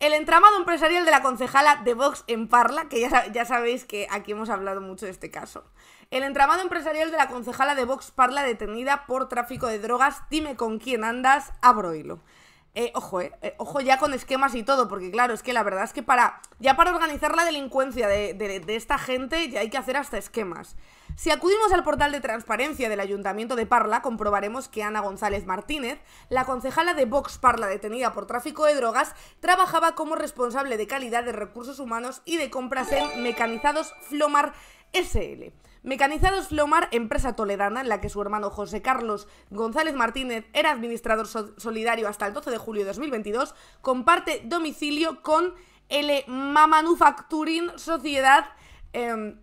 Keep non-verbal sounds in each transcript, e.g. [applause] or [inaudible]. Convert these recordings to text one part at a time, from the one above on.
El entramado empresarial de la concejala de Vox en Parla, que ya, sabéis que aquí hemos hablado mucho de este caso. El entramado empresarial de la concejala de Vox Parla detenida por tráfico de drogas, dime con quién andas, abroilo. Eh, ojo, eh, eh, ojo ya con esquemas y todo, porque claro, es que la verdad es que para ya para organizar la delincuencia de, de, esta gente ya hay que hacer hasta esquemas. Si acudimos al portal de transparencia del Ayuntamiento de Parla, comprobaremos que Ana González Martínez, la concejala de Vox Parla detenida por tráfico de drogas, trabajaba como responsable de calidad de recursos humanos y de compras en Mecanizados Flomar SL. Mecanizados Flomar, empresa toledana en la que su hermano José Carlos González Martínez era administrador solidario hasta el 12 de julio de 2022, comparte domicilio con L. Manufacturing Sociedad, em,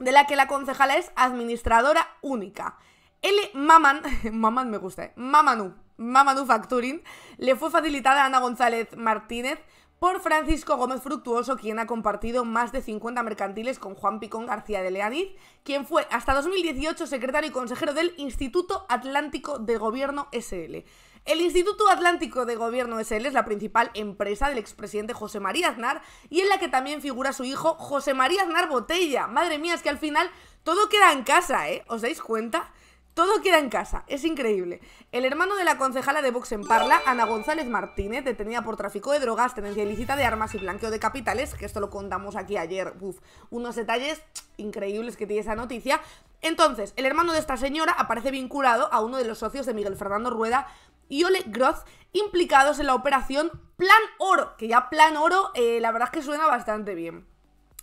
de la que la concejala es administradora única. L. Maman, [laughs] Maman me gusta, eh, Mamanu, Mamanufacturing, le fue facilitada a Ana González Martínez por Francisco Gómez Fructuoso, quien ha compartido más de 50 mercantiles con Juan Picón García de Leaniz, quien fue hasta 2018 secretario y consejero del Instituto Atlántico de Gobierno SL. El Instituto Atlántico de Gobierno SL es la principal empresa del expresidente José María Aznar y en la que también figura su hijo José María Aznar Botella. Madre mía, es que al final todo queda en casa, ¿eh? ¿Os dais cuenta? Todo queda en casa, es increíble. El hermano de la concejala de Vox en Parla, Ana González Martínez, detenida por tráfico de drogas, tenencia ilícita de armas y blanqueo de capitales, que esto lo contamos aquí ayer, Uf, unos detalles increíbles que tiene esa noticia. Entonces, el hermano de esta señora aparece vinculado a uno de los socios de Miguel Fernando Rueda y Ole Groz implicados en la operación Plan Oro, que ya Plan Oro, eh, la verdad es que suena bastante bien.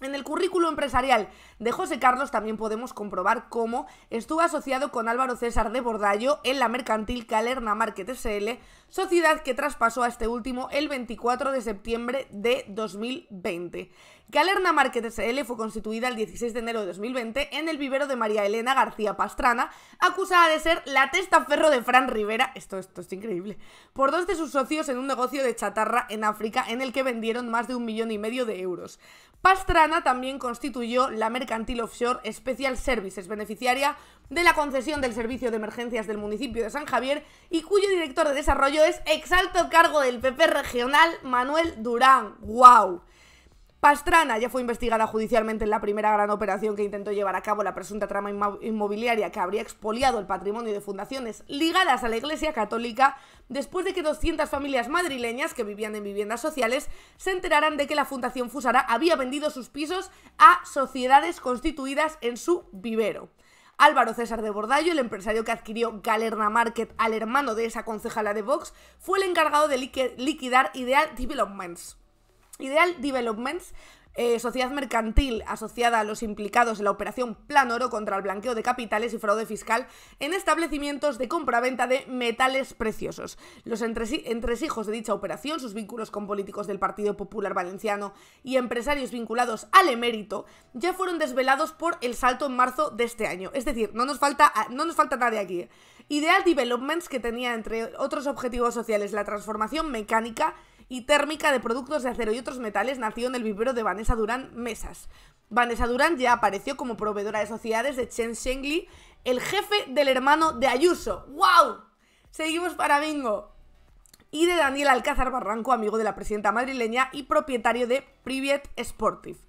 En el currículo empresarial de José Carlos también podemos comprobar cómo estuvo asociado con Álvaro César de Bordallo en la mercantil Calerna Market SL, sociedad que traspasó a este último el 24 de septiembre de 2020. Calerna Market SL fue constituida el 16 de enero de 2020 en el vivero de María Elena García Pastrana, acusada de ser la testaferro de Fran Rivera, esto, esto es increíble, por dos de sus socios en un negocio de chatarra en África en el que vendieron más de un millón y medio de euros. Pastrana también constituyó la Mercantil Offshore Special Services, beneficiaria de la concesión del servicio de emergencias del municipio de San Javier y cuyo director de desarrollo es exalto cargo del PP regional Manuel Durán. ¡Wow! Pastrana ya fue investigada judicialmente en la primera gran operación que intentó llevar a cabo la presunta trama inmobiliaria que habría expoliado el patrimonio de fundaciones ligadas a la Iglesia Católica después de que 200 familias madrileñas que vivían en viviendas sociales se enteraran de que la Fundación Fusara había vendido sus pisos a sociedades constituidas en su vivero. Álvaro César de Bordallo, el empresario que adquirió Galerna Market al hermano de esa concejala de Vox, fue el encargado de liquidar Ideal Developments Ideal Developments eh, sociedad mercantil asociada a los implicados en la operación Plan Oro contra el blanqueo de capitales y fraude fiscal en establecimientos de compra-venta de metales preciosos. Los entresijos de dicha operación, sus vínculos con políticos del Partido Popular Valenciano y empresarios vinculados al emérito, ya fueron desvelados por el salto en marzo de este año. Es decir, no nos falta, ah, no nos falta nadie aquí. Ideal Developments, que tenía entre otros objetivos sociales la transformación mecánica y térmica de productos de acero y otros metales nació en el vivero de Vanessa Durán Mesas. Vanessa Durán ya apareció como proveedora de sociedades de Chen Shengli, el jefe del hermano de Ayuso. ¡Wow! Seguimos para bingo. Y de Daniel Alcázar Barranco, amigo de la presidenta madrileña y propietario de Privet Sportive.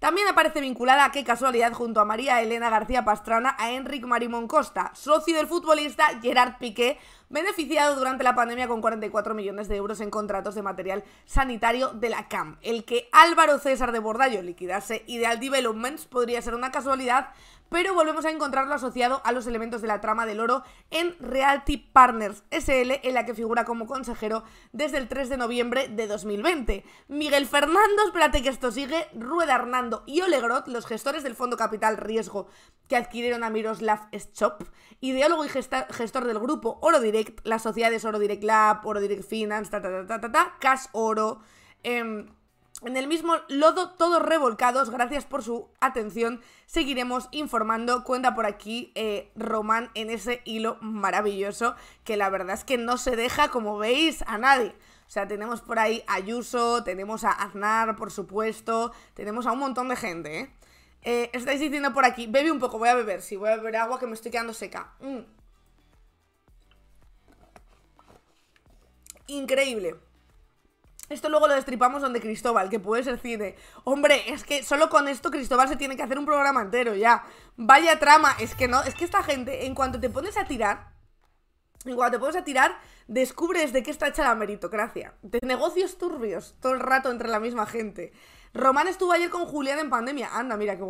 También aparece vinculada a qué casualidad junto a María Elena García Pastrana a Enric Marimón Costa, socio del futbolista Gerard Piqué, beneficiado durante la pandemia con 44 millones de euros en contratos de material sanitario de la CAM. El que Álvaro César de Bordallo liquidase Ideal Developments podría ser una casualidad, pero volvemos a encontrarlo asociado a los elementos de la trama del oro en Realty Partners SL, en la que figura como consejero desde el 3 de noviembre de 2020. Miguel Fernando, espérate que esto sigue, Rueda Hernando y Olegrot, los gestores del Fondo Capital Riesgo que adquirieron a Miroslav Schop, ideólogo y gestor del grupo Oro Directo, las sociedades Oro Direct Lab, Oro Direct Finance, ta, ta, ta, ta, ta, Cash Oro. Em, en el mismo lodo, todos revolcados, gracias por su atención. Seguiremos informando. Cuenta por aquí eh, Román en ese hilo maravilloso que la verdad es que no se deja, como veis, a nadie. O sea, tenemos por ahí a Ayuso, tenemos a Aznar, por supuesto, tenemos a un montón de gente, ¿eh? Eh, estáis diciendo por aquí, bebe un poco, voy a beber, Si voy a beber agua que me estoy quedando seca. Mm. increíble. Esto luego lo destripamos donde Cristóbal, que puede ser cine. Hombre, es que solo con esto Cristóbal se tiene que hacer un programa entero ya. Vaya trama, es que no, es que esta gente, en cuanto te pones a tirar, en cuanto te pones a tirar, descubres de qué está hecha la meritocracia. De negocios turbios, todo el rato entre la misma gente. Román estuvo ayer con Julián en pandemia. Anda, mira qué